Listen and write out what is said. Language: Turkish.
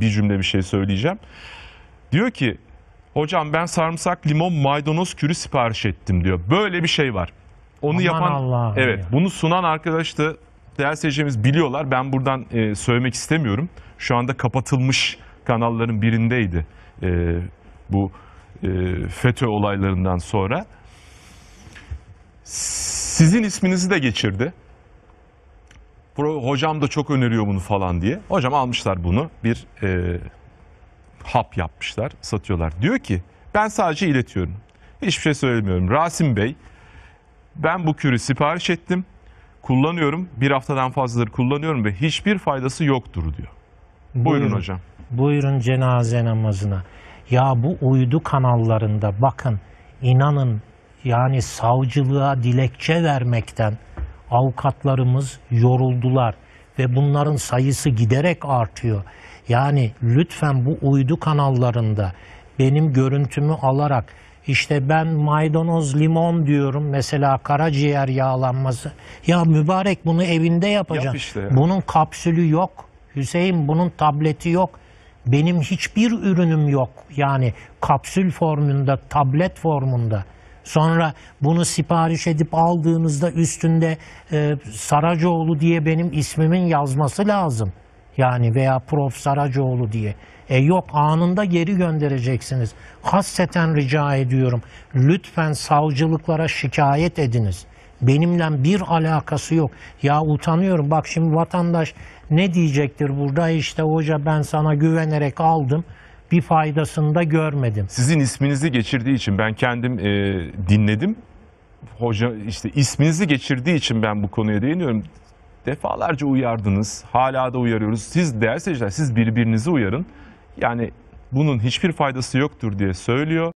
bir cümle bir şey söyleyeceğim. Diyor ki hocam ben sarımsak, limon, maydanoz kürü sipariş ettim diyor. Böyle bir şey var. Onu Aman yapan Allah evet ya. bunu sunan arkadaş da değerli seyircilerimiz biliyorlar. Ben buradan e, söylemek istemiyorum. Şu anda kapatılmış kanalların birindeydi. E, bu e, FETÖ olaylarından sonra. Sizin isminizi de geçirdi. Pro hocam da çok öneriyor bunu falan diye. Hocam almışlar bunu bir e, hap yapmışlar satıyorlar. Diyor ki ben sadece iletiyorum. Hiçbir şey söylemiyorum. Rasim Bey ben bu kürü sipariş ettim. Kullanıyorum. Bir haftadan fazladır kullanıyorum ve hiçbir faydası yoktur diyor. Buyurun, Buyurun hocam. Buyurun cenaze namazına. Ya bu uydu kanallarında bakın inanın yani savcılığa dilekçe vermekten avukatlarımız yoruldular ve bunların sayısı giderek artıyor. Yani lütfen bu uydu kanallarında benim görüntümü alarak işte ben maydanoz limon diyorum mesela karaciğer yağlanması. Ya mübarek bunu evinde yapacaksın. Yap işte Bunun kapsülü yok. Hüseyin bunun tableti yok. Benim hiçbir ürünüm yok. Yani kapsül formunda, tablet formunda. Sonra bunu sipariş edip aldığınızda üstünde e, Saracoğlu diye benim ismimin yazması lazım. Yani veya Prof Saracoğlu diye. E yok anında geri göndereceksiniz. Hasseten rica ediyorum. Lütfen savcılıklara şikayet ediniz. Benimle bir alakası yok. Ya utanıyorum. Bak şimdi vatandaş ne diyecektir burada? işte hoca ben sana güvenerek aldım bir faydasını da görmedim. Sizin isminizi geçirdiği için ben kendim e, dinledim. Hoca işte isminizi geçirdiği için ben bu konuya değiniyorum. Defalarca uyardınız. Hala da uyarıyoruz. Siz değerli seyirciler siz birbirinizi uyarın. Yani bunun hiçbir faydası yoktur diye söylüyor.